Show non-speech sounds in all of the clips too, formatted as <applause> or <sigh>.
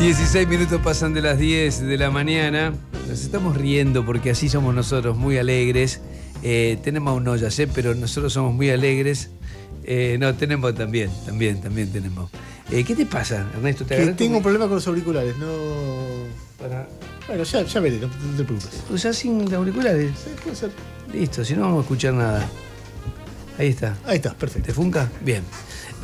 16 minutos pasan de las 10 de la mañana. Nos estamos riendo porque así somos nosotros, muy alegres. Eh, tenemos un no ya sé, pero nosotros somos muy alegres. Eh, no, tenemos también, también, también tenemos. Eh, ¿Qué te pasa, Ernesto? tengo un problema con los auriculares, no. Bueno, ya, ya veré, no te preocupes. ¿Ya sin auriculares? Sí, puede ser. Listo, si no vamos a escuchar nada. Ahí está. Ahí está, perfecto. ¿Te funca? Bien.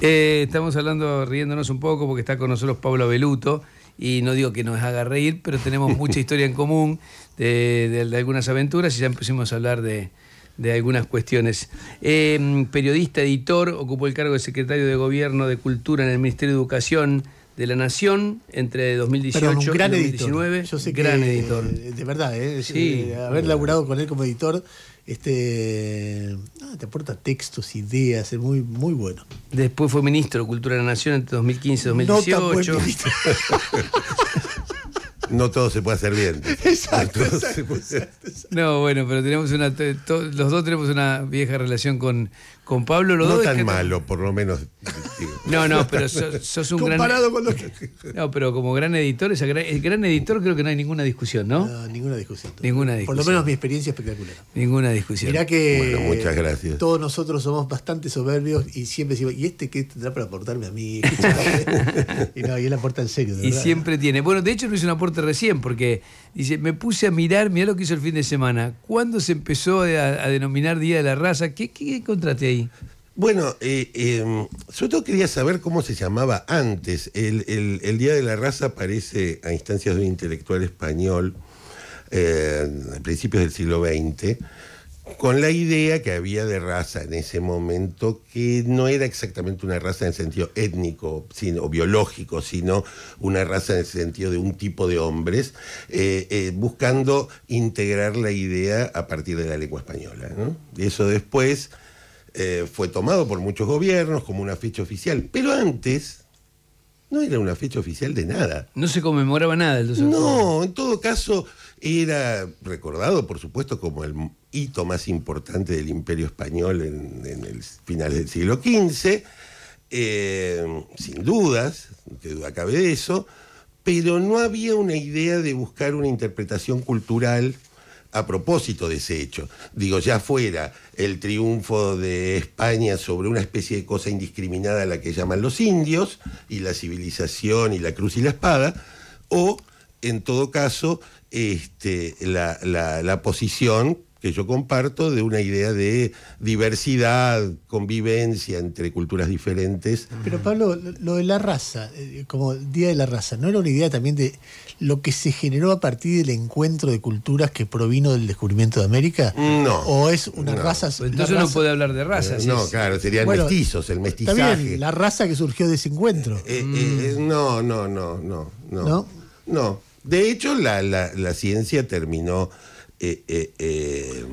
estamos hablando, riéndonos un poco, porque está con nosotros Pablo Beluto y no digo que nos haga reír, pero tenemos mucha <laughs> historia en común de, algunas aventuras y ya empecemos a hablar de, algunas cuestiones. Em, periodista, editor, ocupó el cargo de secretario de Gobierno de Cultura en el Ministerio de Educación de la Nación entre 2018 y 2019. Yo sé gran editor. De verdad, ¿eh? ¿eh? haber laburado con él como editor este, ah, te aporta textos, ideas, es muy, muy bueno. Después fue ministro de Cultura de la Nación entre 2015 y 2018. <laughs> no todo se puede hacer bien. Exacto, no, bueno, pero tenemos una, los dos tenemos una vieja relación con, con Pablo No tan malo, por lo menos. no, no, pero sos, un un Comparado Con los... no, pero como gran editor, el gran editor creo que no hay ninguna discusión, ¿no? No, ninguna discusión. Ninguna discusión. Por lo menos mi experiencia es espectacular. Ninguna discusión. Mirá que. muchas gracias. Todos nosotros somos bastante soberbios y siempre decimos, ¿y este qué tendrá para aportarme a mí? <laughs> y no, y él aporta en serio. Y siempre tiene. Bueno, de hecho no hizo un aporte recién, porque Dice, me puse a mirar, mirá lo que hizo el fin de semana. ¿Cuándo se empezó a, denominar Día de la Raza? ¿Qué, encontraste ahí? Bueno, sobre eh, eh, todo quería saber cómo se llamaba antes. El, Día de la Raza aparece a instancias de un intelectual español eh, a principios del siglo XX con la idea que había de raza en ese momento, que no era exactamente una raza en el sentido étnico o biológico, sino una raza en el sentido de un tipo de hombres, eh, eh, buscando integrar la idea a partir de la lengua española. Y eso después eh, fue tomado por muchos gobiernos como una fecha oficial, pero antes no era una fecha oficial de nada. No se conmemoraba nada el No, en todo caso era recordado, por supuesto, como el hito más importante del imperio español en, el final del siglo XV, eh, sin dudas, que duda cabe de eso, pero no había una idea de buscar una interpretación cultural a propósito de ese hecho. Digo, ya fuera el triunfo de España sobre una especie de cosa indiscriminada a la que llaman los indios, y la civilización, y la cruz y la espada, o en todo caso, este, la, la posición que yo comparto de una idea de diversidad, convivencia entre culturas diferentes. Pero Pablo, lo de la raza, eh, como Día de la Raza, ¿no era una idea también de lo que se generó a partir del encuentro de culturas que provino del descubrimiento de América? No. ¿O es una raza? entonces puede hablar de razas. Eh, no, claro, serían mestizos, el mestizaje. También la raza que surgió de ese encuentro. Eh, mm. no, no, no, no, no. ¿No? De hecho, la, la ciencia terminó eh, eh, eh,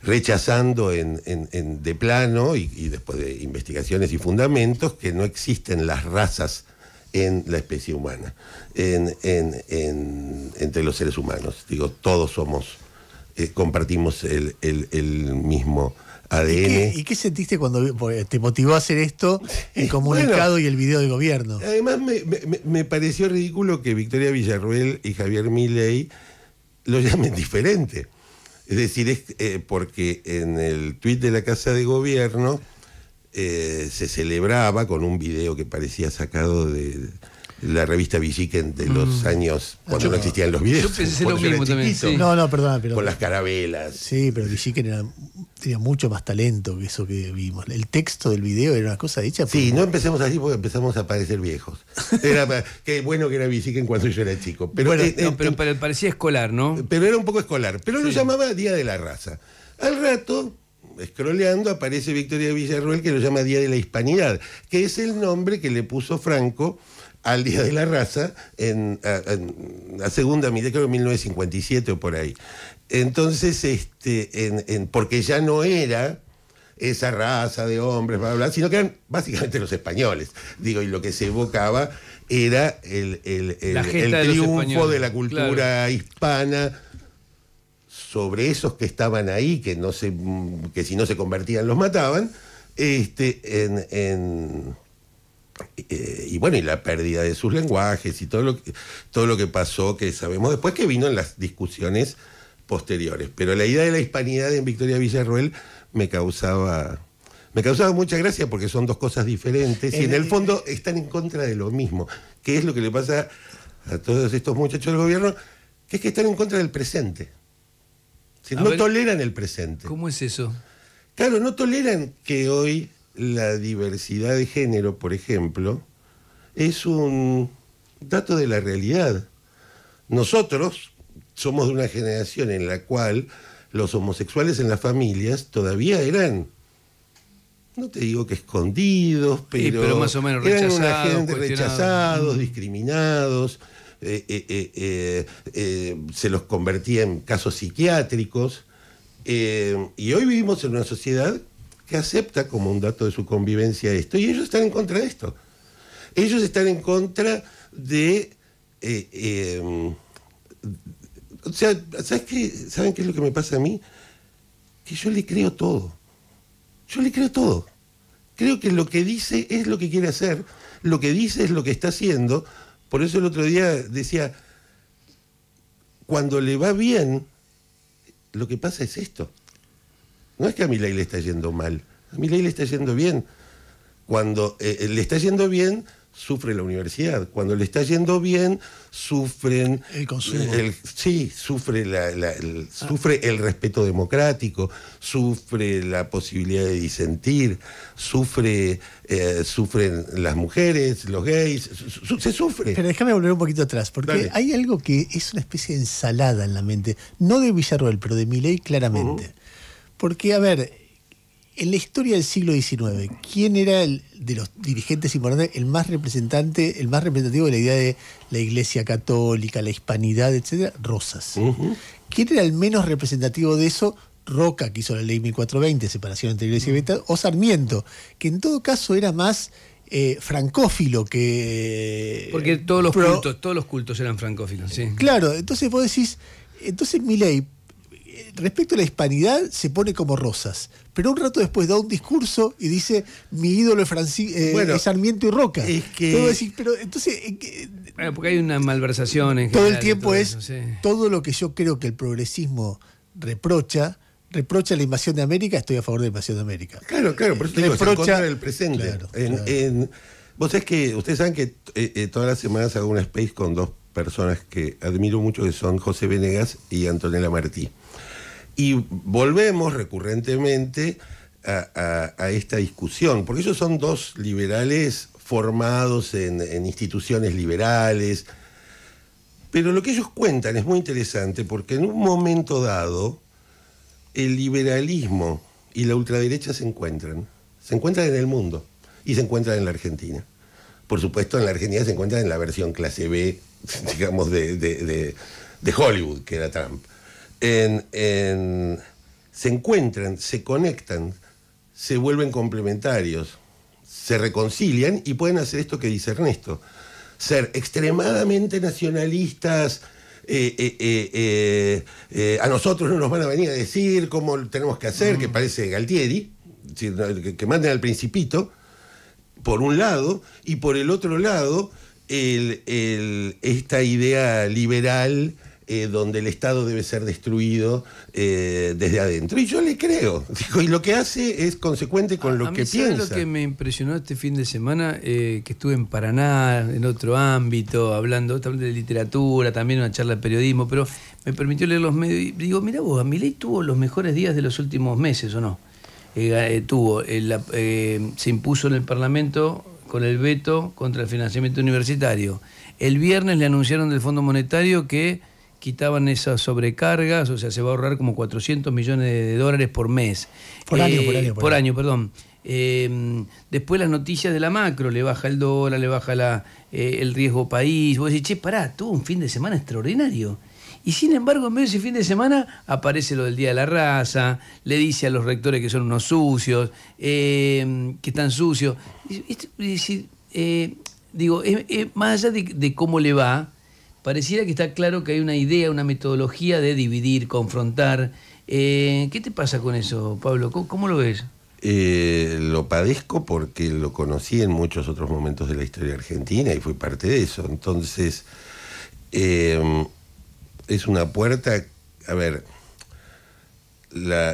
rechazando de plano y, después de investigaciones y fundamentos que no existen las razas en la especie humana, entre los seres humanos. Digo, todos somos, compartimos el, mismo... ADN. ¿Y qué, sentiste cuando te motivó a hacer esto, el comunicado y el video de gobierno? Además, me, pareció ridículo que Victoria Villarruel y Javier Milei lo llamen diferente. Es decir, es eh, porque en el tuit de la Casa de Gobierno eh, se celebraba con un video que parecía sacado de, la revista Villiquen de mm. los años ah, cuando no existían los videos. Yo pensé lo No, no, perdón, Con las carabelas. Sí, pero Villiquen tenía mucho más talento que eso que vimos. El texto del video era una cosa hecha. Sí, no empecemos así porque empezamos a parecer viejos. <laughs> qué bueno que era Villiquen cuando yo era chico. Pero, parecía escolar, ¿no? Pero era un poco escolar. Pero lo llamaba Día de la Raza. Al rato scrolleando aparece Victoria Villarruel que lo llama Día de la Hispanidad, que es el nombre que le puso Franco al Día de la Raza en, la segunda mitad, creo que 1957 o por ahí. Entonces, este, porque ya no era esa raza de hombres, para hablar sino que eran básicamente los españoles. Digo, y lo que se evocaba era el, triunfo de, la cultura hispana sobre esos que estaban ahí, que, no que si no se convertían los mataban, este, en eh, y bueno, y la pérdida de sus lenguajes y todo lo, que, todo lo que pasó que sabemos después que vino en las discusiones posteriores. Pero la idea de la hispanidad en Victoria Villarroel me causaba me causaba mucha gracia porque son dos cosas diferentes y en el fondo están en contra de lo mismo, ¿Qué es lo que le pasa a todos estos muchachos del gobierno, que es que están en contra del presente. Si no toleran el presente. ¿Cómo es eso? Claro, no toleran que hoy la diversidad de género, por ejemplo, es un dato de la realidad. Nosotros somos de una generación en la cual los homosexuales en las familias todavía eran, no te digo que escondidos, pero, más o menos eran rechazados, discriminados, eh, eh, eh, se los convertía en casos psiquiátricos. y hoy vivimos en una sociedad que acepta como un dato de su convivencia esto, y ellos están en contra de esto. Ellos están en contra de... Eh, eh, o sea, ¿sabes ¿saben qué es lo que me pasa a mí? Que yo le creo todo. Yo le creo todo. Creo que lo que dice es lo que quiere hacer, lo que dice es lo que está haciendo. Por eso el otro día decía, cuando le va bien, lo que pasa es esto. No es que a mi le está yendo mal, a mi le está yendo bien. Cuando eh, eh, le está yendo bien, sufre la universidad. Cuando le está yendo bien, sufren. El sí, sufre, el, ah. sufre el respeto democrático, sufre la posibilidad de disentir, sufre, eh, sufren las mujeres, los gays, se sufre. Pero déjame volver un poquito atrás, porque hay algo que es una especie de ensalada en la mente, no de Villarroel, pero de Milei claramente. Porque, a ver, en la historia del siglo XIX, ¿quién era el de los dirigentes importantes, el más representante, el más representativo de la idea de la Iglesia Católica, la hispanidad, etcétera? Rosas. ¿Quién era el menos representativo de eso? Roca, que hizo la ley 1420, separación entre Iglesia y Estado, o Sarmiento, que en todo caso era más eh, francófilo que. Porque todos los, cultos, todos los cultos eran francófilos, sí. Claro, entonces vos decís, entonces mi ley respecto a la hispanidad se pone como rosas, pero un rato después da un discurso y dice mi ídolo es, eh, Sarmiento y Roca. Es que... entonces... Eh, eh, bueno, porque hay una malversación en Todo el tiempo es todo lo que yo creo que el progresismo reprocha, reprocha la invasión de América, estoy a favor de la invasión de América. Claro, claro, pero eso es el presente. en, vos que, ustedes saben que todas las semanas hago una space con dos personas que admiro mucho, que son José Venegas y Antonella Martí. Y volvemos recurrentemente a, esta discusión, porque ellos son dos liberales formados en, instituciones liberales, pero lo que ellos cuentan es muy interesante porque en un momento dado el liberalismo y la ultraderecha se encuentran. Se encuentran en el mundo y se encuentran en la Argentina. Por supuesto, en la Argentina se encuentran en la versión clase B, <laughs> digamos, de Hollywood, que era Trump se encuentran, se conectan, se vuelven complementarios, se reconcilian y pueden hacer esto que dice Ernesto, ser extremadamente nacionalistas, eh, eh, eh, a nosotros no nos van a venir a decir cómo tenemos que hacer, que mm. parece Galtieri, que manden al principito, por un lado, y por el otro lado, esta idea liberal eh, donde el Estado debe ser destruido eh, desde adentro. Y yo le creo. <laughs> y lo que hace es consecuente con lo que piensa piensa. lo que me impresionó este fin de semana? Eh, que estuve en Paraná, en otro ámbito, hablando de literatura, también una charla de periodismo, pero me permitió leer los medios. Y digo, mira vos, a ley tuvo los mejores días de los últimos meses, ¿o no? tuvo, se impuso en el Parlamento con el veto contra el financiamiento universitario. El viernes le anunciaron del Fondo Monetario que quitaban esas sobrecargas, o sea, se va a ahorrar como 400 millones de dólares por mes. Por año, por eh, año. perdón. Em, después las noticias de la macro, le baja el dólar, le baja la, eh, el riesgo país. Vos decís, che, pará, tuvo un fin de semana extraordinario. Y sin embargo, en medio de ese fin de semana aparece lo del Día de la Raza, le dice a los rectores que son unos sucios, em, que están sucios. Eh, digo, más allá de cómo le va, pareciera que está claro que hay una idea, una metodología de dividir, confrontar. Eh, ¿Qué te pasa con eso, Pablo? ¿Cómo, lo ves? Eh, lo padezco porque lo conocí en muchos otros momentos de la historia argentina y fui parte de eso. Entonces, eh, es una puerta, a ver,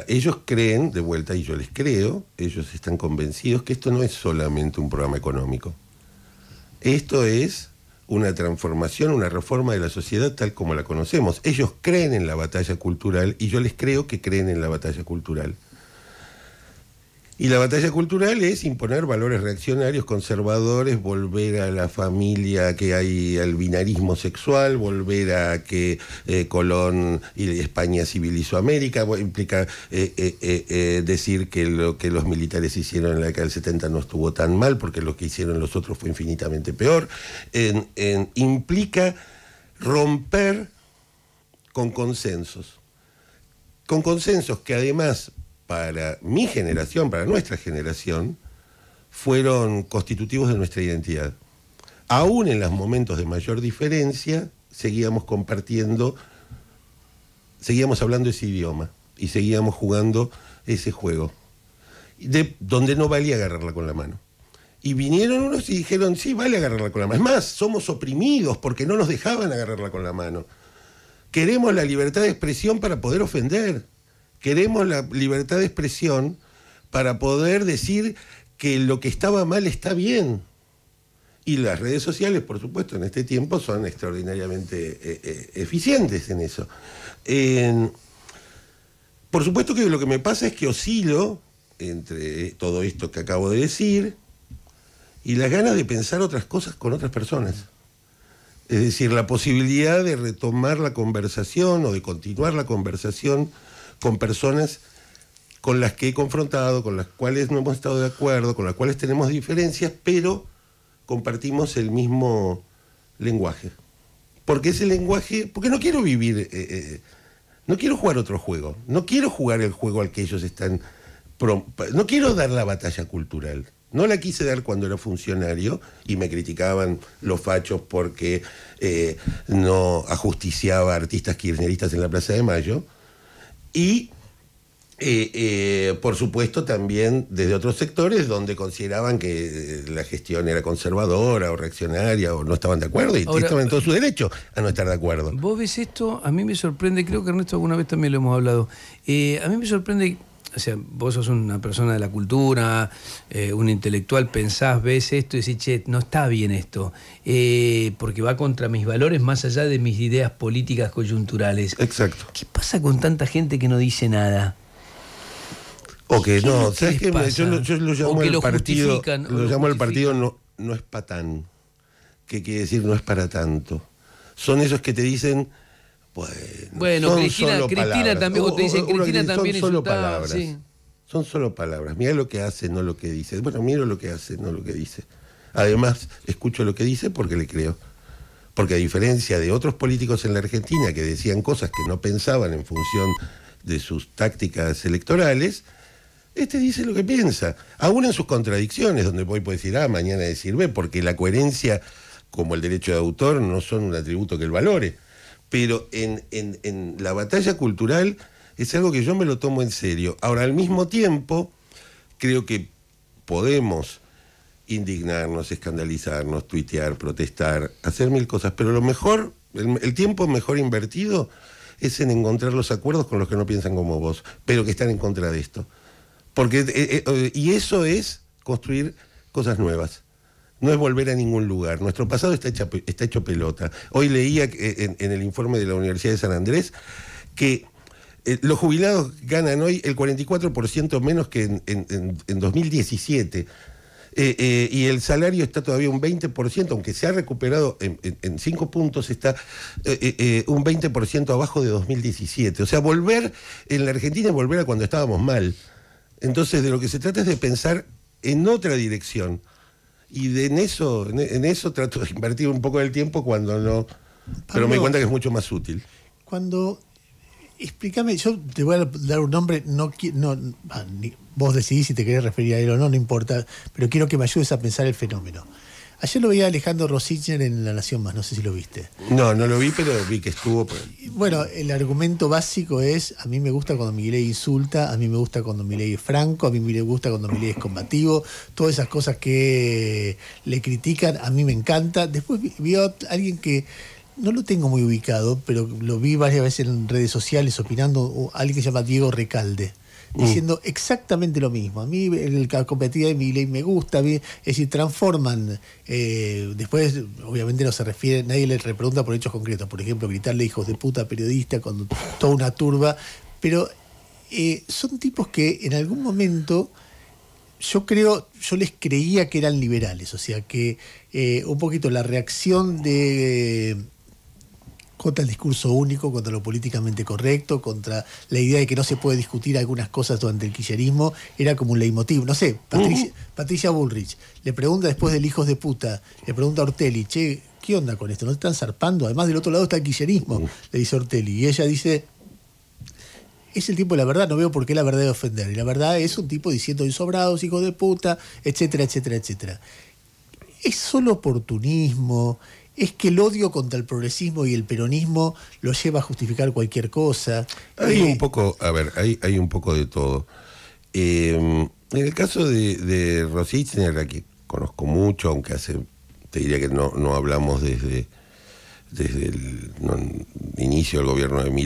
ellos creen, de vuelta, y yo les creo, ellos están convencidos que esto no es solamente un programa económico. Esto es una transformación, una reforma de la sociedad tal como la conocemos. Ellos creen en la batalla cultural y yo les creo que creen en la batalla cultural. Y la batalla cultural es imponer valores reaccionarios, conservadores, volver a la familia que hay al binarismo sexual, volver a que eh, Colón y España civilizó América, implica eh, eh, decir que lo que los militares hicieron en la década del 70 no estuvo tan mal, porque lo que hicieron los otros fue infinitamente peor. implica romper con consensos. Con consensos que además para mi generación, para nuestra generación, fueron constitutivos de nuestra identidad. Aún en los momentos de mayor diferencia, seguíamos compartiendo, seguíamos hablando ese idioma y seguíamos jugando ese juego, de, donde no valía agarrarla con la mano. Y vinieron unos y dijeron, sí, vale agarrarla con la mano. Es más, somos oprimidos porque no nos dejaban agarrarla con la mano. Queremos la libertad de expresión para poder ofender. Queremos la libertad de expresión para poder decir que lo que estaba mal está bien. Y las redes sociales, por supuesto, en este tiempo son extraordinariamente eh, eh, eficientes en eso. por supuesto que lo que me pasa es que oscilo entre todo esto que acabo de decir y las ganas de pensar otras cosas con otras personas. Es decir, la posibilidad de retomar la conversación o de continuar la conversación con personas con las que he confrontado, con las cuales no hemos estado de acuerdo, con las cuales tenemos diferencias, pero compartimos el mismo lenguaje. Porque ese lenguaje, porque no quiero vivir, eh, eh, eh, no quiero jugar otro juego, no quiero jugar el juego al que ellos están, no quiero dar la batalla cultural. No la quise dar cuando era funcionario y me criticaban los fachos porque no ajusticiaba a artistas kirchneristas en la Plaza de Mayo. Y eh, eh, por supuesto, también desde otros sectores donde consideraban que eh, la gestión era conservadora o reaccionaria o no estaban de acuerdo y estaban en todo su derecho a no estar de acuerdo. Vos ves esto, a mí me sorprende, creo que Ernesto alguna vez también lo hemos hablado, a mí me sorprende o sea, vos sos una persona de la cultura, eh, un intelectual, pensás, ves esto y decís, che, no está bien esto, eh, porque va contra mis valores más allá de mis ideas políticas coyunturales. Exacto. ¿Qué pasa con tanta gente que no dice nada? O que no, Yo, lo, llamo el partido, no, no es patán, ¿Qué quiere decir no es para tanto. Son esos que te dicen pues, bueno, Cristina, también, Cristina también son solo palabras. Son solo palabras. Mira lo que hace, no lo que dice. Bueno, miro lo que hace, no lo que dice. Además, escucho lo que dice porque le creo. Porque a diferencia de otros políticos en la Argentina que decían cosas que no pensaban en función de sus tácticas electorales, este dice lo que piensa. Aún en sus contradicciones, donde hoy puede decir ah, mañana decir B, porque la coherencia, como el derecho de autor, no son un atributo que él valore pero en, la batalla cultural es algo que yo me lo tomo en serio. Ahora, al mismo tiempo, creo que podemos indignarnos, escandalizarnos, tuitear, protestar, hacer mil cosas, pero lo mejor, el, tiempo mejor invertido es en encontrar los acuerdos con los que no piensan como vos, pero que están en contra de esto. Porque, eh, eh, y eso es construir cosas nuevas no es volver a ningún lugar. Nuestro pasado está, hecho pelota. Hoy leía eh, en, el informe de la Universidad de San Andrés que eh, los jubilados ganan hoy el 44% menos que en, 2017. Eh, y el salario está todavía un 20%, aunque se ha recuperado en 5 puntos, está un 20% abajo de 2017. O sea, volver en la Argentina es volver a cuando estábamos mal. Entonces, de lo que se trata es de pensar en otra dirección. Y en, eso, en, eso trato de invertir un poco del tiempo cuando no... pero me di cuenta que es mucho más útil. Cuando... Explícame, yo te voy a dar un nombre, no, no ah, vos decidís si te querés referir a él o no, no importa, pero quiero que me ayudes a pensar el fenómeno. Ayer lo veía Alejandro Rosichner en La Nación Más, no sé si lo viste. No, no lo vi, pero vi que estuvo. Por... Pues. Bueno, el argumento básico es, a mí me gusta cuando Miguel insulta, a mí me gusta cuando Miguel es franco, a mí me gusta cuando Miguel es combativo, todas esas cosas que le critican, a mí me encanta. Después vi a alguien que no lo tengo muy ubicado, pero lo vi varias veces en redes sociales opinando, alguien que se llama Diego Recalde. Mm. diciendo exactamente lo mismo. A mí en el competía de mi ley me gusta, es decir, transforman, eh, después obviamente no se refiere, nadie le repregunta por hechos concretos, por ejemplo, gritarle hijos de puta periodista con toda una turba, pero eh, son tipos que en algún momento yo creo, yo les creía que eran liberales, o sea que eh, un poquito la reacción de contra el discurso único, contra lo políticamente correcto, contra la idea de que no se puede discutir algunas cosas durante el quillerismo, era como un leitmotiv. No sé, uh-huh. Patricia, Bullrich le pregunta después del hijos de puta, le pregunta a Ortelli, che, ¿qué onda con esto? ¿No están zarpando? Además del otro lado está el quillerismo, uh. le dice Ortelli. Y ella dice, es el tipo de la verdad, no veo por qué la verdad de ofender. Y la verdad es un tipo diciendo insobrados, hijos de puta, etcétera, etcétera, etcétera. Es solo oportunismo, es que el odio contra el progresismo y el peronismo lo lleva a justificar cualquier cosa. Hay eh, un poco, a ver, hay, hay un poco de todo. Eh, en el caso de, de la que conozco mucho, aunque hace, te diría que no, hablamos desde, desde el inicio del gobierno de mi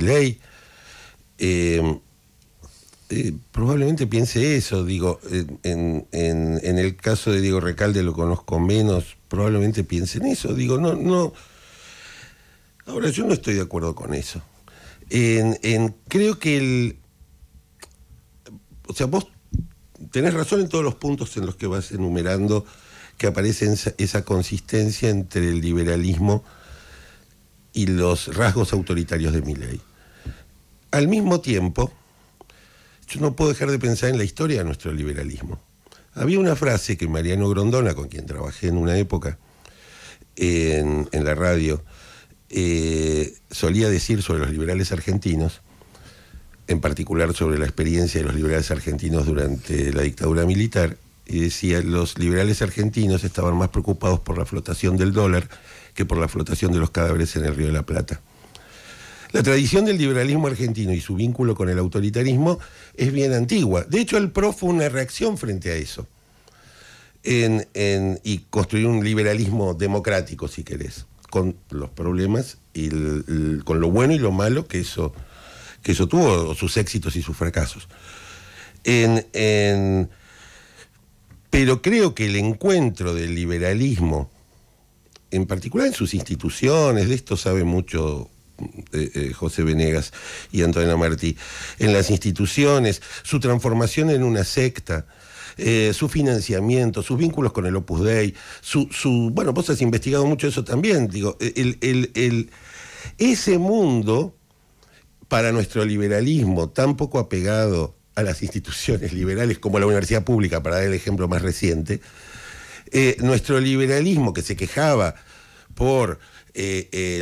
eh, probablemente piense eso, digo, en, en, en, el caso de Diego Recalde lo conozco menos, probablemente piensen eso. Digo, no, no. Ahora, yo no estoy de acuerdo con eso. creo que el. O sea, vos tenés razón en todos los puntos en los que vas enumerando que aparece esa, consistencia entre el liberalismo y los rasgos autoritarios de mi ley. Al mismo tiempo, yo no puedo dejar de pensar en la historia de nuestro liberalismo. Había una frase que Mariano Grondona, con quien trabajé en una época en, la radio, eh, solía decir sobre los liberales argentinos, en particular sobre la experiencia de los liberales argentinos durante la dictadura militar, y decía, los liberales argentinos estaban más preocupados por la flotación del dólar que por la flotación de los cadáveres en el Río de la Plata. La tradición del liberalismo argentino y su vínculo con el autoritarismo es bien antigua. De hecho, el PRO fue una reacción frente a eso. y construir un liberalismo democrático, si querés, con los problemas y con lo bueno y lo malo que eso, que eso tuvo, sus éxitos y sus fracasos. pero creo que el encuentro del liberalismo, en particular en sus instituciones, de esto sabe mucho eh, eh, José Venegas y Antonio Martí, en las instituciones, su transformación en una secta. Eh, su financiamiento, sus vínculos con el Opus Dei, su, bueno, vos has investigado mucho eso también, digo, el, el, ese mundo para nuestro liberalismo tan poco apegado a las instituciones liberales como la universidad pública, para dar el ejemplo más reciente, nuestro liberalismo que se quejaba por eh,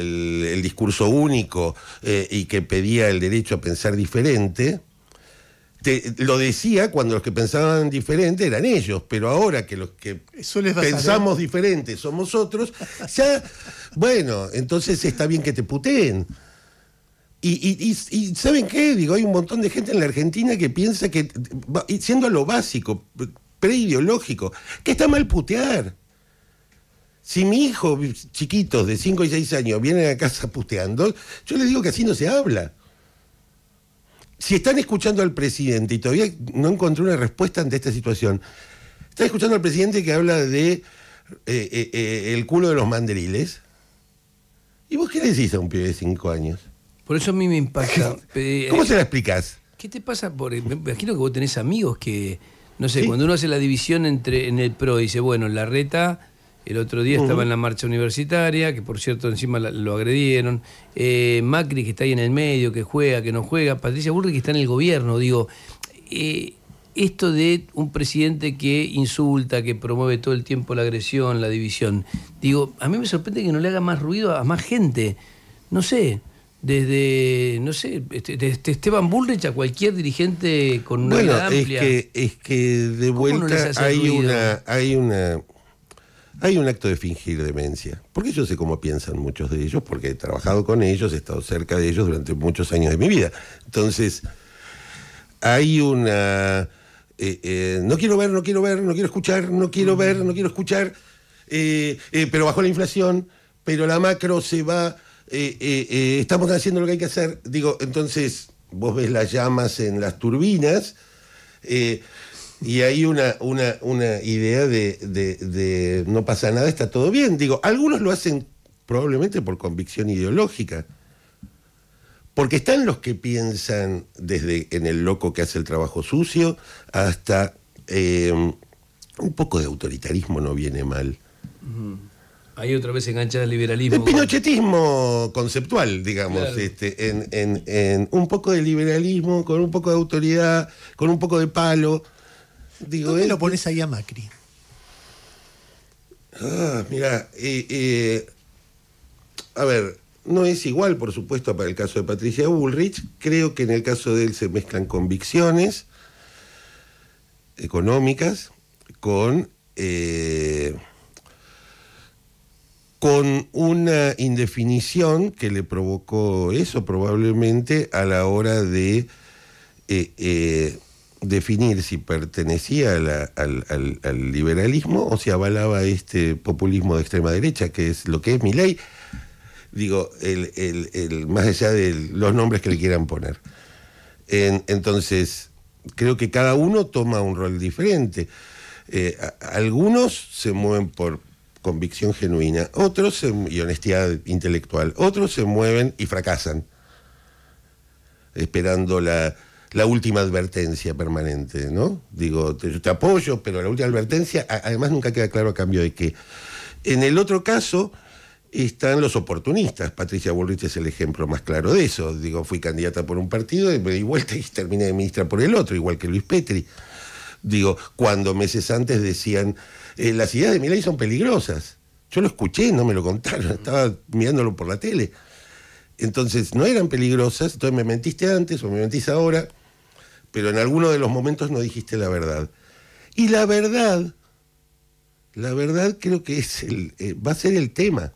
el, discurso único eh, y que pedía el derecho a pensar diferente, lo decía cuando los que pensaban diferente eran ellos, pero ahora que los que pensamos diferente somos otros, ya, bueno, entonces está bien que te puteen. Y, ¿saben qué? Digo, hay un montón de gente en la Argentina que piensa que, siendo lo básico, preideológico, que está mal putear. Si mi hijo, chiquitos de 5 y 6 años, vienen a casa puteando, yo les digo que así no se habla. Si están escuchando al presidente y todavía no encontré una respuesta ante esta situación, están escuchando al presidente que habla de eh, eh, eh, el culo de los mandriles. ¿Y vos qué decís a un pibe de 5 años? Por eso a mí me <laughs> impacta. ¿Cómo se la explicás? ¿Qué te pasa? Por, me imagino que vos tenés amigos que, no sé, cuando uno hace la división entre en el PRO, y dice, bueno, la reta el otro día estaba en la marcha universitaria, que por cierto encima lo agredieron, eh, Macri que está ahí en el medio, que juega, que no juega, Patricia Bullrich que está en el gobierno, digo, eh, esto de un presidente que insulta, que promueve todo el tiempo la agresión, la división, digo, a mí me sorprende que no le haga más ruido a más gente, no sé, desde, no sé, este, desde este Esteban Bullrich a cualquier dirigente con una bueno, amplia. Es que, de vuelta hay, una, hay una hay un acto de fingir demencia, porque yo sé cómo piensan muchos de ellos, porque he trabajado con ellos, he estado cerca de ellos durante muchos años de mi vida. Entonces, hay una... Eh, eh, no quiero ver, no quiero ver, no quiero escuchar, no quiero ver, no quiero escuchar, eh, pero bajó la inflación, pero la macro se va, estamos haciendo lo que hay que hacer. Digo, entonces, vos ves las llamas en las turbinas y hay una, una, idea de, no pasa nada, está todo bien. Digo, algunos lo hacen probablemente por convicción ideológica. Porque están los que piensan desde en el loco que hace el trabajo sucio hasta em, un poco de autoritarismo no viene mal. hay otra vez engancha el liberalismo. El pinochetismo conceptual, digamos, este, en, en, un poco de liberalismo, con un poco de autoridad, con un poco de palo, Digo, lo pones ahí a Macri? Ah, mira, a ver, no es igual, por supuesto, para el caso de Patricia Bullrich. Creo que en el caso de él se mezclan convicciones económicas con, eh, con una indefinición que le provocó eso probablemente a la hora de eh, eh, definir si pertenecía al, liberalismo o si avalaba este populismo de extrema derecha, que es lo que es mi ley, digo, el, más allá de los nombres que le quieran poner. entonces, creo que cada uno toma un rol diferente. Eh, algunos se mueven por convicción genuina, otros y honestidad intelectual, otros se mueven y fracasan, esperando la, la última advertencia permanente, ¿no? Digo, yo te apoyo, pero la última advertencia, además nunca queda claro a cambio de qué. En el otro caso están los oportunistas. Patricia Bullrich es el ejemplo más claro de eso. Digo, fui candidata por un partido y me di vuelta y terminé de ministra por el otro, igual que Luis Petri. Digo, cuando meses antes decían, eh, las ideas de ley son peligrosas. Yo lo escuché, no me lo contaron, <laughs> estaba mirándolo por la tele. Entonces, no eran peligrosas, entonces me mentiste antes o me mentiste ahora pero en alguno de los momentos no dijiste la verdad. Y la verdad, la verdad creo que es eh, va a ser el tema,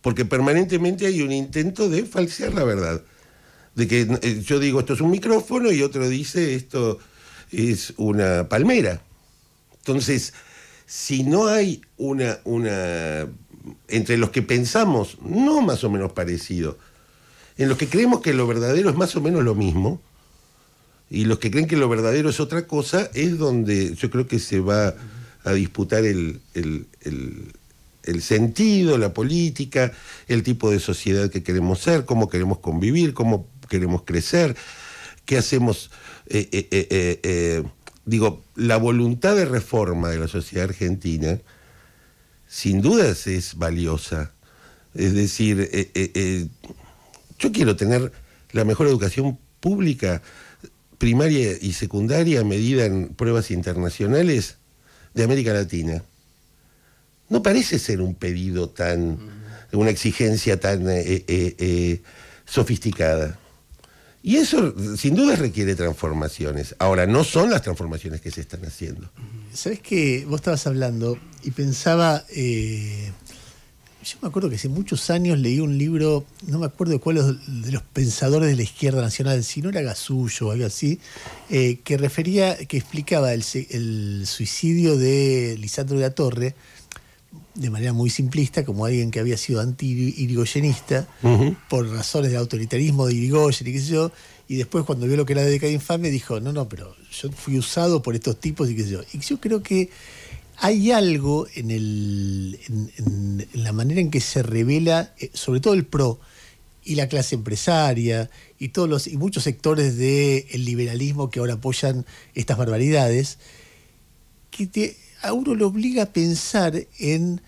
porque permanentemente hay un intento de falsear la verdad. De que eh, yo digo esto es un micrófono y otro dice esto es una palmera. Entonces, si no hay una, una entre los que pensamos, no más o menos parecido, en los que creemos que lo verdadero es más o menos lo mismo, y los que creen que lo verdadero es otra cosa, es donde yo creo que se va a disputar el, sentido, la política, el tipo de sociedad que queremos ser, cómo queremos convivir, cómo queremos crecer, qué hacemos. Eh, eh, eh, digo, la voluntad de reforma de la sociedad argentina, sin dudas, es valiosa. Es decir, yo quiero tener la mejor educación pública primaria y secundaria medida en pruebas internacionales de América Latina. No parece ser un pedido tan, una exigencia tan eh, eh, eh, sofisticada. Y eso sin duda requiere transformaciones. Ahora, no son las transformaciones que se están haciendo. Sabes que vos estabas hablando y pensaba yo me acuerdo que hace muchos años leí un libro, no me acuerdo cuál cuál de los pensadores de la izquierda nacional, si no era Gasullo o algo así, eh, que refería, que explicaba el, suicidio de Lisandro de la Torre de manera muy simplista, como alguien que había sido anti-irigoyenista, por razones de autoritarismo de Irigoyen y qué sé yo, y después cuando vio lo que era la década infame dijo, no, no, pero yo fui usado por estos tipos y qué sé yo. Y yo creo que hay algo en, la manera en que se revela, eh, sobre todo el PRO y la clase empresaria y todos los y muchos sectores del liberalismo que ahora apoyan estas barbaridades, que a uno lo obliga a pensar en,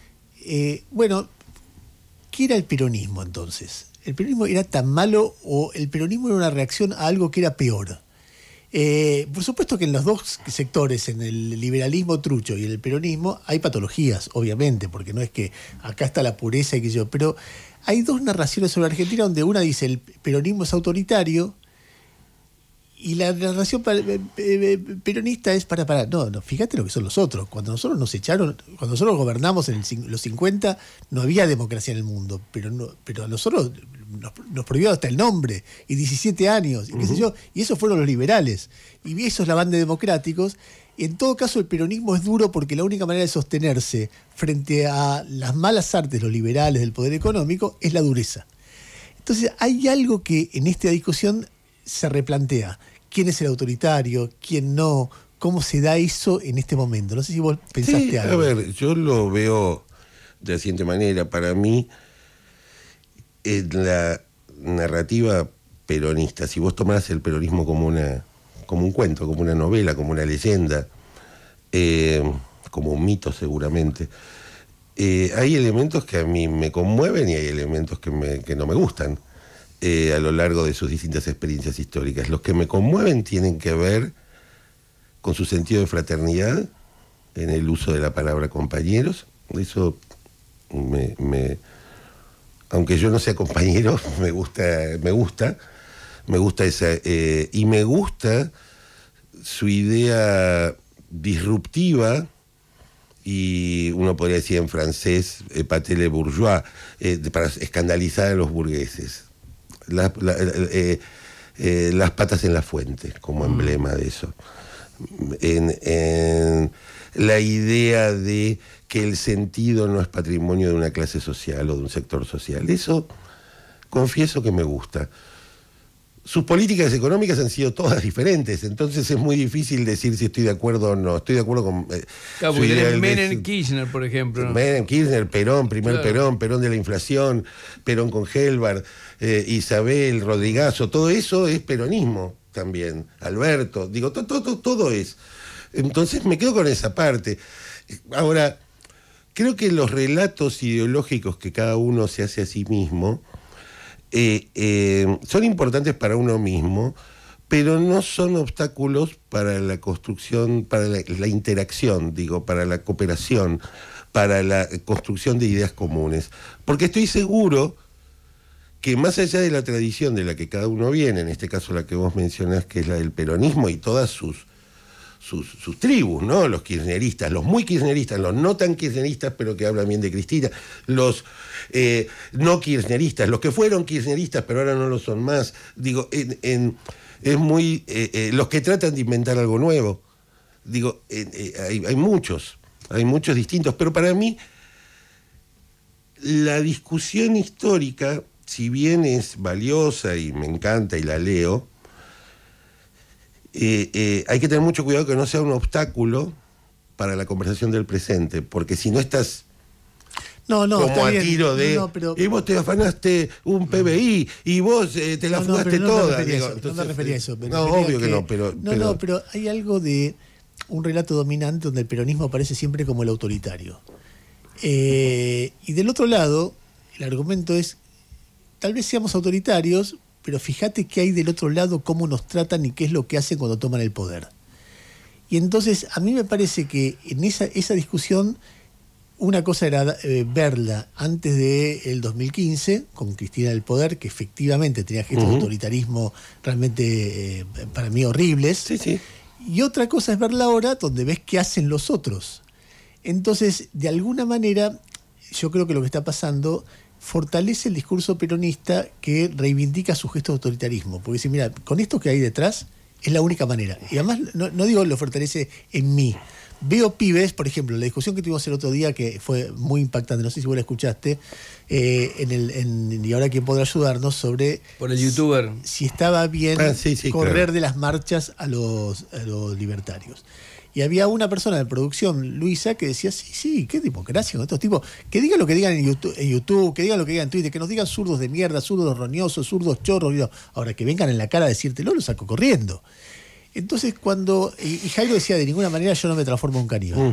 eh, bueno, ¿qué era el peronismo entonces? ¿El peronismo era tan malo o el peronismo era una reacción a algo que era peor? Eh, por supuesto que en los dos sectores, en el liberalismo trucho y el peronismo, hay patologías, obviamente, porque no es que acá está la pureza y que yo, pero hay dos narraciones sobre Argentina donde una dice el peronismo es autoritario y la narración eh, eh, peronista es para, para, no, no, fíjate lo que son los otros. Cuando nosotros nos echaron, cuando nosotros gobernamos en los 50, no había democracia en el mundo, pero, no, pero a nosotros nos, prohibió hasta el nombre, y 17 años, y qué sé yo, y esos fueron los liberales, y eso es la banda de democráticos. En todo caso, el peronismo es duro porque la única manera de sostenerse frente a las malas artes, los liberales, del poder económico, es la dureza. Entonces, hay algo que en esta discusión se replantea quién es el autoritario, quién no, cómo se da eso en este momento. No sé si vos pensaste algo. A ver, yo lo veo de la siguiente manera. Para mí, en la narrativa peronista, si vos tomás el peronismo como una como un cuento, como una novela, como una leyenda, eh, como un mito seguramente. Eh, hay elementos que a mí me conmueven y hay elementos que, que no me gustan. Eh, a lo largo de sus distintas experiencias históricas. Los que me conmueven tienen que ver con su sentido de fraternidad, en el uso de la palabra compañeros. Eso me, aunque yo no sea compañero, <laughs> me gusta, me gusta, me gusta esa, eh, y me gusta su idea disruptiva y uno podría decir en francés, eh, bourgeois, eh, para escandalizar a los burgueses. Eh, eh, eh, las patas en la fuente como mm. emblema de eso. en, la idea de que el sentido no es patrimonio de una clase social o de un sector social. Eso confieso que me gusta sus políticas económicas han sido todas diferentes, entonces es muy difícil decir si estoy de acuerdo o no. Estoy de acuerdo con. Eh, Menem Kirchner, por ejemplo. Menem Kirchner, Perón, primer Perón, Perón de la inflación, Perón con Helvard... Eh, Isabel, Rodrigazo, todo eso es peronismo también. Alberto, digo, todo, todo, todo es. Entonces me quedo con esa parte. Ahora, creo que los relatos ideológicos que cada uno se hace a sí mismo eh, eh, son importantes para uno mismo, pero no son obstáculos para la construcción, para la, interacción, digo, para la cooperación, para la construcción de ideas comunes. Porque estoy seguro que más allá de la tradición de la que cada uno viene, en este caso la que vos mencionas que es la del peronismo y todas sus sus, tribus, ¿no? Los kirchneristas, los muy kirchneristas, los no tan kirchneristas, pero que hablan bien de Cristina, los eh, no kirchneristas, los que fueron kirchneristas, pero ahora no lo son más. Digo, es muy. Eh, eh, los que tratan de inventar algo nuevo. Digo, hay muchos, hay muchos distintos, pero para mí la discusión histórica, si bien es valiosa y me encanta y la leo, eh, eh, hay que tener mucho cuidado que no sea un obstáculo para la conversación del presente, porque si no estás como a tiro de. Y eh, vos te afanaste un PBI y vos te la fugaste toda. no me refería eso. no, obvio que, no, pero. No, no, pero hay algo de un relato dominante donde el peronismo aparece siempre como el autoritario. y del otro lado, el argumento es: tal vez seamos autoritarios, pero fíjate qué hay del otro lado, cómo nos tratan y qué es lo que hacen cuando toman el poder. Y entonces a mí me parece que en esa, esa discusión, una cosa era eh, verla antes del el 2015, con Cristina del Poder, que efectivamente tenía gestos de autoritarismo realmente eh, para mí horribles. Sí, sí. Y otra cosa es verla ahora donde ves qué hacen los otros. Entonces, de alguna manera, yo creo que lo que está pasando fortalece el discurso peronista que reivindica su gesto de autoritarismo. Porque dice, mira, con esto que hay detrás es la única manera. Y además, no, digo lo fortalece en mí. Veo pibes, por ejemplo, la discusión que tuvimos el otro día, que fue muy impactante, no sé si vos la escuchaste, eh, en el, y ahora quién podrá ayudarnos, sobre... Por el youtuber. Si, estaba bien ah, correr de las marchas a los libertarios. Y había una persona de producción, Luisa, que decía, sí, sí, qué democracia con estos tipos. Que digan lo que digan en YouTube, que digan lo que digan en Twitter, que nos digan zurdos de mierda, zurdos roñosos, zurdos chorros. Ahora, que vengan en la cara a decírtelo, lo saco corriendo. Entonces, cuando... Y, Jairo decía, de ninguna manera yo no me transformo en un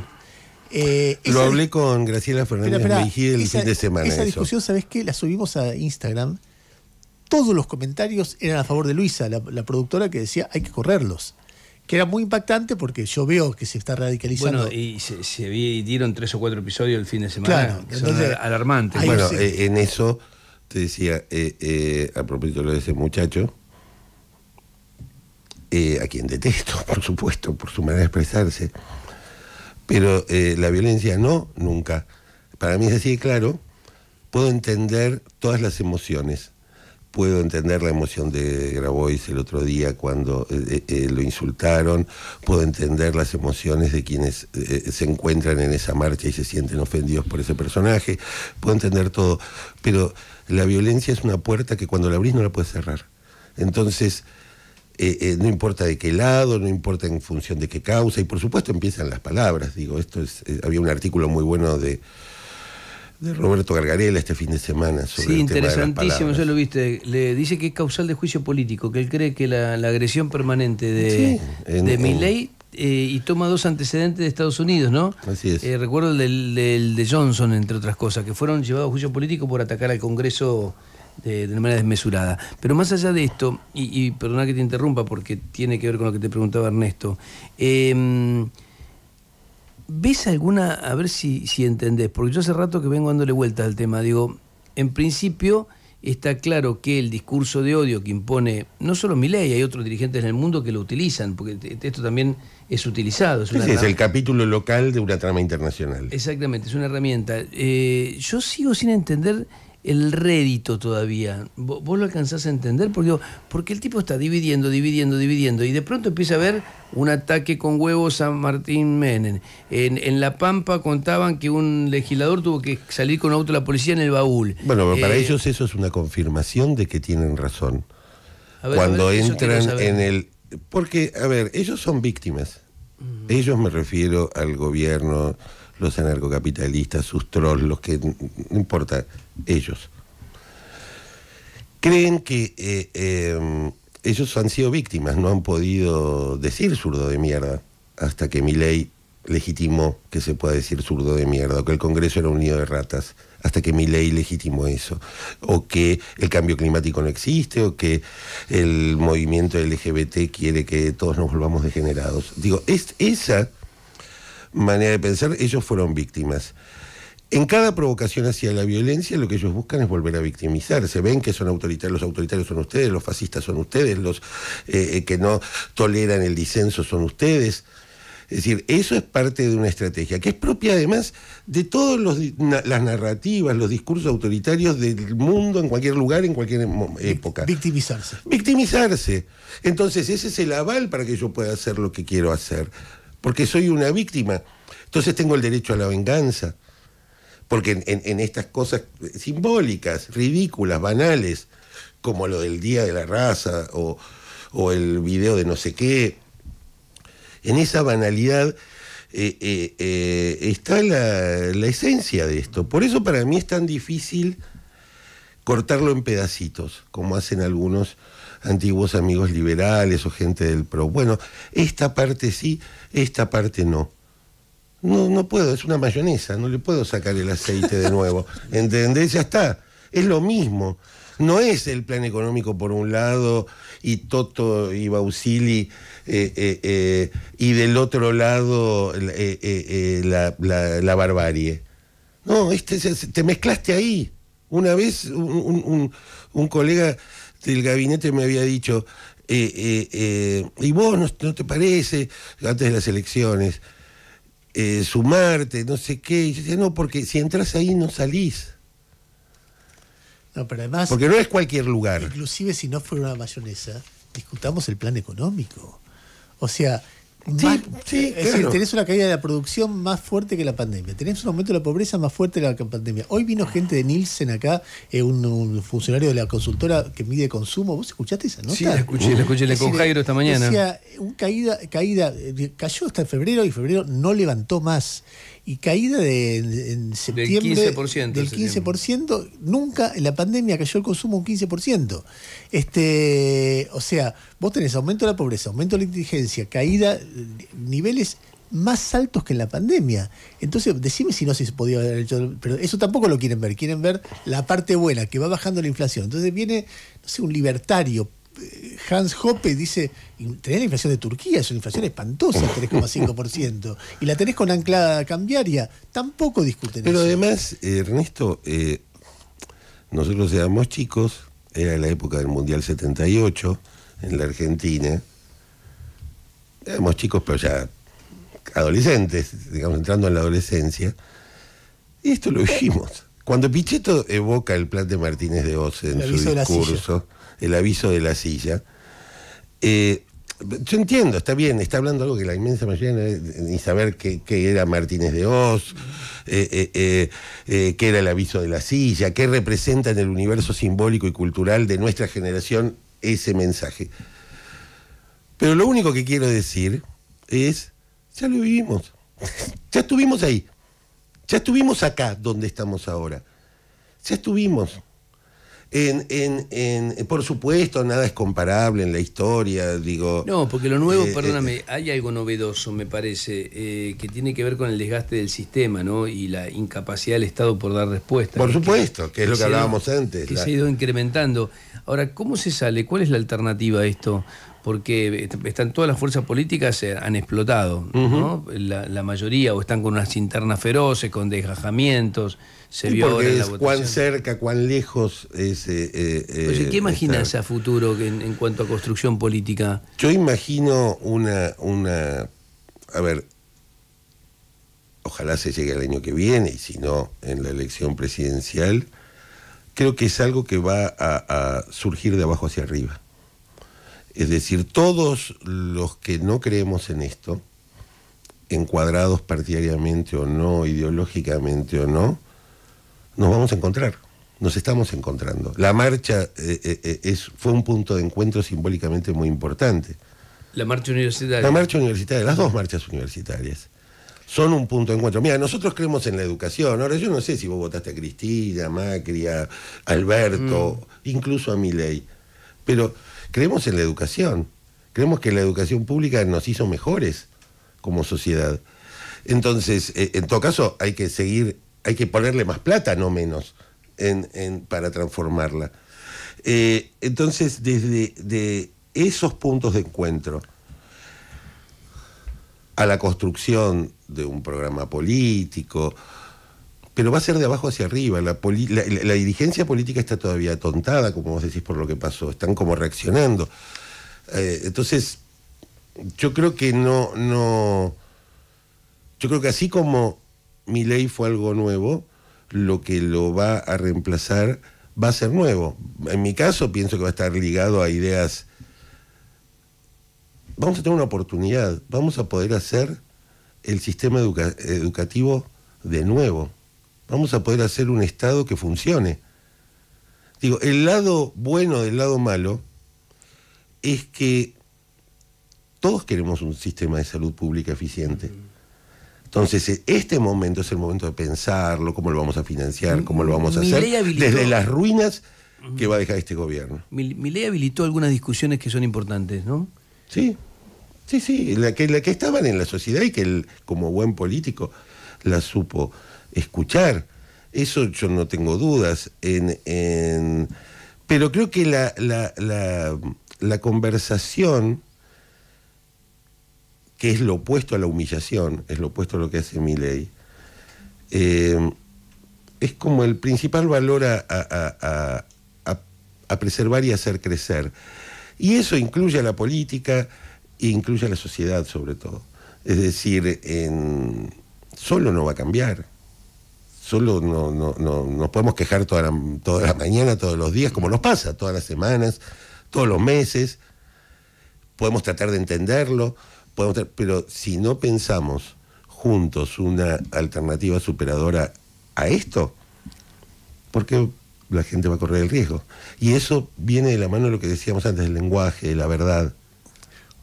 Mm. Eh, lo hablé con Graciela Fernández espera, espera, el fin de semana. Esa discusión, ¿sabes qué? La subimos a Instagram. Todos los comentarios eran a favor de Luisa, la productora que decía hay que correrlos que era muy impactante porque yo veo que se está radicalizando. Bueno, y se, dieron tres o cuatro episodios el fin de semana, claro, Bueno, eh, en eso te decía, eh, eh, a propósito de ese muchacho, a quien detesto, <laughs> por supuesto, por su manera de expresarse, pero la violencia no, nunca. Para mí es así, claro, puedo entender todas las emociones puedo entender la emoción de Grabois el otro día cuando eh, eh, eh, lo insultaron, puedo entender las emociones de quienes se encuentran en esa marcha y se sienten ofendidos por ese personaje, puedo entender todo, pero la violencia es una puerta que cuando la abrís no la puedes cerrar. Entonces, no importa de qué lado, no importa en función de qué causa, y por supuesto empiezan las palabras, digo, esto es, había un artículo muy bueno de, de Roberto Gargarela este fin de semana. sí, interesantísimo, ya lo viste. Le dice que es causal de juicio político, que él cree que la, agresión permanente de, Milley eh, y toma dos antecedentes de Estados Unidos, ¿no? Así es. Eh, recuerdo el de Johnson, entre otras cosas, que fueron llevados a juicio político por atacar al Congreso de, manera desmesurada. Pero más allá de esto, y, perdona que te interrumpa porque tiene que ver con lo que te preguntaba Ernesto, eh, ¿Ves alguna, a ver si, si entendés, porque yo hace rato que vengo dándole vueltas al tema, digo, en principio está claro que el discurso de odio que impone no solo mi ley hay otros dirigentes en el mundo que lo utilizan, porque esto también es utilizado. Es, el capítulo local de una trama internacional. Exactamente, es una herramienta. Eh, yo sigo sin entender el rédito todavía. ¿Vos, lo alcanzás a entender? Porque, porque el tipo está dividiendo, dividiendo, dividiendo, y de pronto empieza a haber un ataque con huevos San Martín Menem. En, La Pampa contaban que un legislador tuvo que salir con auto la policía en el baúl. Bueno, para eh, ellos eso es una confirmación de que tienen razón. Cuando entran en el... Porque, a ver, ellos son víctimas. Ellos me refiero al gobierno, los anarcocapitalistas, sus trolls, los que, no importa, ellos. Creen que eh, eh, ellos han sido víctimas, no han podido decir zurdo de mierda, hasta que mi ley legitimó que se pueda decir zurdo de mierda, o que el Congreso era un nido de ratas, hasta que mi ley legitimó eso, o que el cambio climático no existe, o que el movimiento LGBT quiere que todos nos volvamos degenerados. Digo, es, esa manera de pensar, ellos fueron víctimas. En cada provocación hacia la violencia lo que ellos buscan es volver a victimizarse. ven que son autoritarios, los autoritarios son ustedes, los fascistas son ustedes, los eh, eh, que no toleran el disenso son ustedes. Es decir, eso es parte de una estrategia que es propia además de todas las narrativas, los discursos autoritarios del mundo, en cualquier lugar, en cualquier época. Victimizarse. Victimizarse. Entonces, ese es el aval para que yo pueda hacer lo que quiero hacer porque soy una víctima. Entonces tengo el derecho a la venganza, porque en, estas cosas simbólicas, ridículas, banales, como lo del Día de la Raza o, el video de no sé qué, en esa banalidad eh, eh, eh, está la, esencia de esto. Por eso para mí es tan difícil cortarlo en pedacitos, como hacen algunos antiguos amigos liberales o gente del PRO. Bueno, esta parte sí, esta parte no. No, no puedo, es una mayonesa, no le puedo sacar el aceite de nuevo. <laughs> ¿Entendés? Ya está. Es lo mismo. No es el plan económico por un lado y Toto y Bausili eh, eh, eh, y del otro lado la, barbarie. No, este, te mezclaste ahí. Una vez un, un colega este, el gabinete me había dicho, eh, eh, eh, y vos no, te parece, antes de las elecciones, sumarte, no sé qué. Y yo decía, no, porque si entras ahí no salís. No, pero además, porque no es cualquier lugar. Inclusive si no fuera una mayonesa, discutamos el plan económico. O sea, Sí, sí, tenés una caída de la producción más fuerte que la pandemia, tenés un aumento de la pobreza más fuerte que la pandemia. Hoy vino gente de Nielsen acá, eh, un, funcionario de la consultora que mide consumo. ¿Vos escuchaste esa nota? Sí, la escuché, la escuché esta mañana. un caída, caída, eh, cayó hasta febrero y febrero no levantó más y caída de, en del 15%, nunca en la pandemia cayó el consumo un 15%. Este, o sea, vos tenés aumento de la pobreza, aumento de la inteligencia, caída niveles más altos que en la pandemia. Entonces, decime si no se podía haber hecho, pero eso tampoco lo quieren ver, quieren ver la parte buena, que va bajando la inflación. Entonces viene, no sé, un libertario Hans Hoppe dice, tenés la inflación de Turquía, es una inflación espantosa, 3,5%. y la tenés con anclada cambiaria, tampoco discuten Pero además, Ernesto, eh, nosotros éramos chicos, era la época del Mundial 78 en la Argentina. Éramos chicos, pero ya adolescentes, digamos, entrando en la adolescencia. Y esto lo dijimos Cuando Pichetto evoca el plan de Martínez de Oz en su discurso, el aviso de la silla. Eh, yo entiendo, está bien, está hablando algo que la inmensa mayoría ni saber qué, era Martínez de Oz, eh, eh, qué era el aviso de la silla, qué representa en el universo simbólico y cultural de nuestra generación ese mensaje. Pero lo único que quiero decir es, ya lo vivimos, <laughs> ya estuvimos ahí, ya estuvimos acá donde estamos ahora, ya estuvimos. En, por supuesto, nada es comparable en la historia, digo... No, porque lo nuevo, eh, perdóname, eh, hay algo novedoso, me parece, eh, que tiene que ver con el desgaste del sistema, ¿no? Y la incapacidad del Estado por dar respuesta. Por supuesto, que, es lo que, hablábamos antes. Que se ha ido incrementando. Ahora, ¿cómo se sale? ¿Cuál es la alternativa a esto? porque están todas las fuerzas políticas eh, han explotado, la, mayoría, o están con unas internas feroces, con desgajamientos. Se cuán cerca, cuán lejos es. Eh, eh, ¿qué imaginas a futuro en, cuanto a construcción política? Yo imagino una, una. A ver, ojalá se llegue el año que viene, y si no, en la elección presidencial. Creo que es algo que va a surgir de abajo hacia arriba es decir, todos los que no creemos en esto, encuadrados partidariamente o no, ideológicamente o no, nos vamos a encontrar, nos estamos encontrando. La marcha eh, eh, eh, es, fue un punto de encuentro simbólicamente muy importante. La marcha universitaria. La marcha universitaria, las dos marchas universitarias. Son un punto de encuentro. Mira, nosotros creemos en la educación. Ahora, yo no sé si vos votaste a Cristina, Macri, a Alberto, mm. incluso a Milei. Pero creemos en la educación, creemos que la educación pública nos hizo mejores como sociedad. Entonces, eh, en todo caso, hay que seguir, hay que ponerle más plata, no menos, para transformarla. Eh, entonces, desde esos puntos de encuentro a la construcción de un programa político, pero va a ser de abajo hacia arriba. La, dirigencia política está todavía tontada, como vos decís, por lo que pasó. Están como reaccionando. Eh, entonces, yo creo que no, no. Yo creo que así como mi ley fue algo nuevo, lo que lo va a reemplazar va a ser nuevo. En mi caso, pienso que va a estar ligado a ideas. Vamos a tener una oportunidad, vamos a poder hacer el sistema educativo de nuevo vamos a poder hacer un Estado que funcione. Digo, el lado bueno del lado malo es que todos queremos un sistema de salud pública eficiente. Entonces, este momento es el momento de pensarlo, cómo lo vamos a financiar, cómo lo vamos a hacer, desde las ruinas que va a dejar este gobierno. Mi, ley habilitó algunas discusiones que son importantes, ¿no? Sí, sí, sí, la que, la que estaban en la sociedad y que él, como buen político, la supo escuchar. Eso yo no tengo dudas. En, Pero creo que la, conversación que es lo opuesto a la humillación, es lo opuesto a lo que hace mi ley, eh, es como el principal valor a, preservar y hacer crecer. Y eso incluye a la política e incluye a la sociedad sobre todo. Es decir, en, solo no va a cambiar solo no, nos podemos quejar toda la, toda la mañana, todos los días, como nos pasa, todas las semanas, todos los meses. Podemos tratar de entenderlo, podemos pero si no pensamos juntos una alternativa superadora a esto, porque la gente va a correr el riesgo. Y eso viene de la mano de lo que decíamos antes, el lenguaje, la verdad.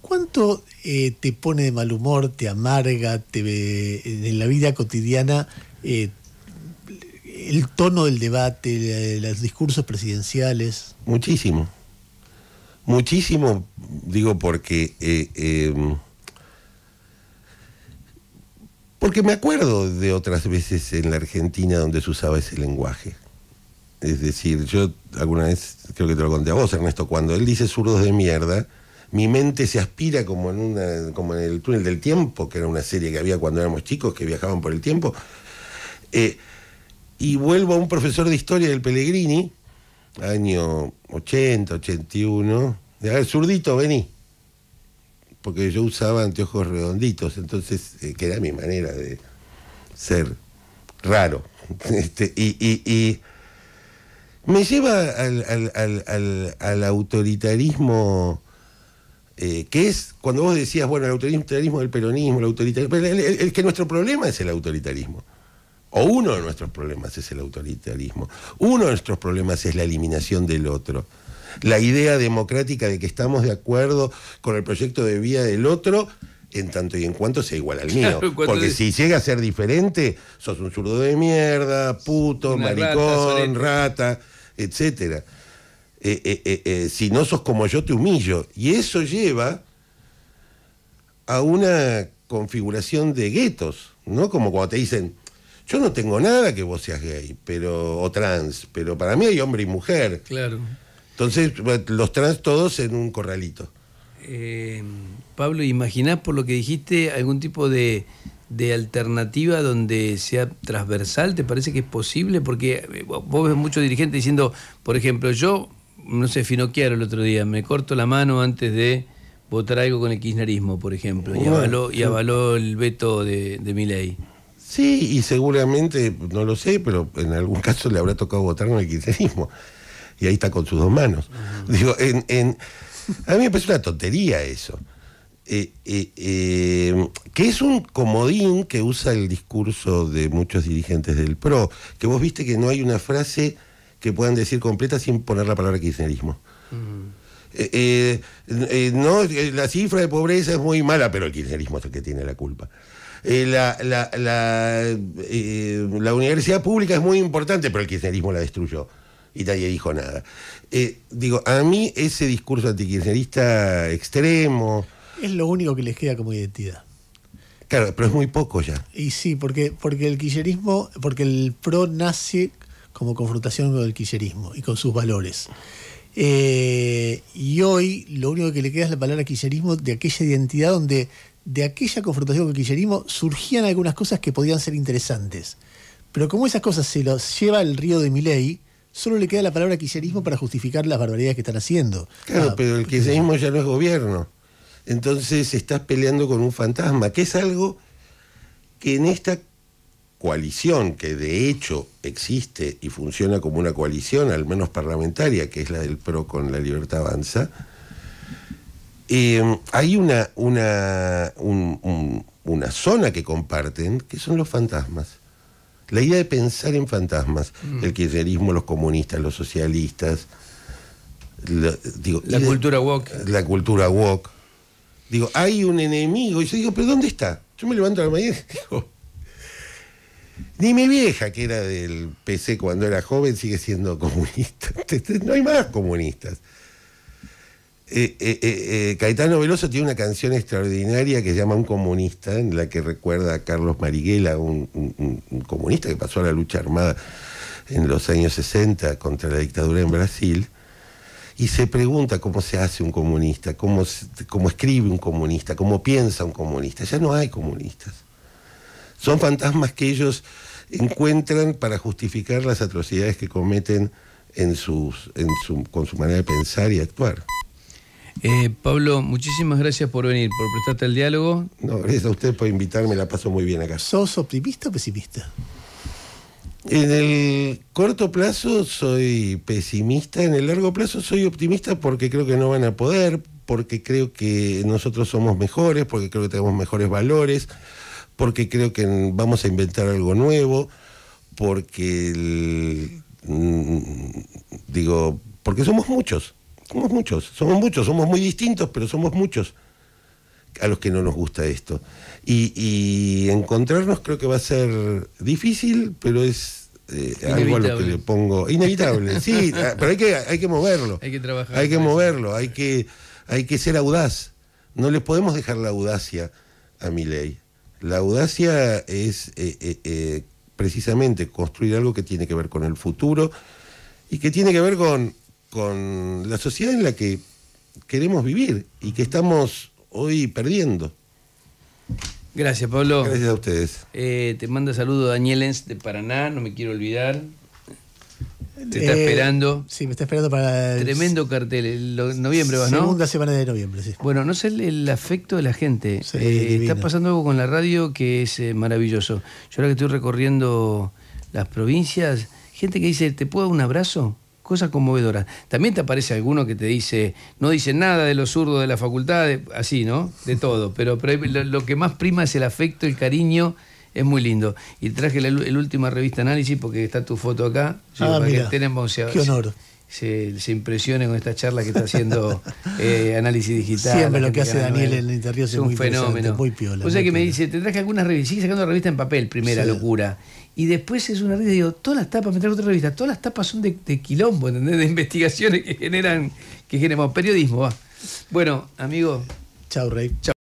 ¿Cuánto eh, te pone de mal humor, te amarga, te, en la vida cotidiana eh, el tono del debate, los discursos presidenciales. Muchísimo. Muchísimo, digo, porque. Eh, em, porque me acuerdo de otras veces en la Argentina donde se usaba ese lenguaje. Es decir, yo alguna vez, creo que te lo conté a vos, Ernesto, cuando él dice zurdos de mierda, mi mente se aspira como en, una, como en el túnel del tiempo, que era una serie que había cuando éramos chicos, que viajaban por el tiempo. Eh, y vuelvo a un profesor de historia del Pellegrini, año 80, 81. De, a ver, zurdito, vení. Porque yo usaba anteojos redonditos, entonces, eh, que era mi manera de ser raro. <laughs> Este, y, me lleva al, autoritarismo, eh, que es cuando vos decías, bueno, el autoritarismo del peronismo, el autoritarismo. es el, que nuestro problema es el autoritarismo o uno de nuestros problemas es el autoritarismo, uno de nuestros problemas es la eliminación del otro. La idea democrática de que estamos de acuerdo con el proyecto de vida del otro en tanto y en cuanto sea igual al mío. Porque si llega a ser diferente, sos un zurdo de mierda, puto, maricón, rata, etc. etcétera. Eh, eh, eh, si no sos como yo, te humillo. Y eso lleva a una configuración de guetos, ¿no? Como cuando te dicen, yo no tengo nada que vos seas gay pero, o trans, pero para mí hay hombre y mujer. Claro. Entonces, los trans todos en un corralito. Eh, Pablo, ¿imaginás por lo que dijiste algún tipo de, alternativa donde sea transversal? ¿Te parece que es posible? Porque eh, vos ves muchos dirigentes diciendo, por ejemplo, yo, no sé, finoquear el otro día, me corto la mano antes de votar algo con el kirchnerismo, por ejemplo, y avaló, el veto de, de mi ley. Sí, y seguramente, no lo sé, pero en algún caso le habrá tocado votar en el kirchnerismo. Y ahí está con sus dos manos. Digo, en, a mí me parece una tontería eso. Eh, eh, eh, que es un comodín que usa el discurso de muchos dirigentes del PRO, que vos viste que no hay una frase que puedan decir completa sin poner la palabra kirchnerismo. no, la cifra de pobreza es muy mala, pero el kirchnerismo es el que tiene la culpa. Eh, eh, la, universidad pública es muy importante, pero el kirchnerismo la destruyó y nadie dijo nada. Eh, digo, a mí ese discurso antikirchnerista extremo... Es lo único que les queda como identidad. Claro, pero es muy poco ya. Y sí, porque, porque el porque el PRO nace como confrontación con el kirchnerismo y con sus valores. y hoy lo único que le queda es la palabra kirchnerismo de aquella identidad donde de aquella confrontación con el kirchnerismo surgían algunas cosas que podían ser interesantes. Pero como esas cosas se las lleva el río de Miley, solo le queda la palabra kirchnerismo para justificar las barbaridades que están haciendo. Claro, ah. pero el kirchnerismo ya no es gobierno. Entonces estás peleando con un fantasma, que es algo que en esta coalición, que de hecho existe y funciona como una coalición, al menos parlamentaria, que es la del PRO con la libertad avanza, Em, hay una, una, una zona que comparten, que son los fantasmas. La idea de pensar en fantasmas, mm. el kirchnerismo, los comunistas, los socialistas, la, cultura wok. La cultura woke. Digo, hay un enemigo. Y yo digo, ¿pero dónde está? Yo me levanto a la mañana y digo, <laughs> ni mi vieja, que era del PC cuando era joven, sigue siendo comunista. <laughs> No hay más comunistas. Eh, eh, eh, Caetano Veloso tiene una canción extraordinaria que se llama Un comunista, en la que recuerda a Carlos Marighella, un, comunista que pasó a la lucha armada en los años 60 contra la dictadura en Brasil, y se pregunta cómo se hace un comunista, cómo, escribe un comunista, cómo piensa un comunista. Ya no hay comunistas. Son fantasmas que ellos encuentran para justificar las atrocidades que cometen con su manera de pensar y actuar. Eh, Pablo, muchísimas gracias por venir, por prestarte el diálogo. No, gracias a usted por invitarme, la paso muy bien acá. ¿Sos optimista o pesimista? En el corto plazo soy pesimista, en el largo plazo soy optimista porque creo que no van a poder, porque creo que nosotros somos mejores, porque creo que tenemos mejores valores, porque creo que vamos a inventar algo nuevo, porque mm, digo, porque somos muchos. Somos muchos, somos muchos, somos muy distintos, pero somos muchos a los que no nos gusta esto. Y, encontrarnos creo que va a ser difícil, pero es eh, algo a lo que le pongo. Inevitable, sí, <laughs> ah, pero hay que, hay que moverlo. Hay que trabajar. Hay que moverlo, hay que, hay que ser audaz. No le podemos dejar la audacia a mi ley. La audacia es eh, eh, precisamente construir algo que tiene que ver con el futuro y que tiene que ver con con la sociedad en la que queremos vivir y que estamos hoy perdiendo. Gracias, Pablo. Gracias a ustedes. Eh, te manda saludo Daniel Enz de Paraná, no me quiero olvidar. Te está eh, esperando. Sí, me está esperando para. Tremendo cartel. noviembre vas, ¿no? Segunda semana de noviembre, sí. Bueno, no sé el, afecto de la gente. Eh, está pasando algo con la radio que es maravilloso. Yo ahora que estoy recorriendo las provincias, gente que dice, ¿te puedo dar un abrazo? cosas conmovedoras. También te aparece alguno que te dice, no dice nada de los zurdos de la facultad, así, ¿no? De todo, pero, lo, que más prima es el afecto, el cariño, es muy lindo. Y traje la última revista Análisis porque está tu foto acá, ah, qué honor. Se, se, impresione con esta charla que está haciendo <laughs> eh, Análisis Digital. Siempre lo que hace Daniel en el interior es, muy fenómeno. muy piola. O sea que me dice, te traje alguna revista. sigue sacando revistas en papel, primera locura. Y después es una risa, digo, todas las tapas, me traigo otra revista, todas las tapas son de, quilombo, De investigaciones que generan, que generan periodismo, va. Bueno, amigo. chao Rey. chao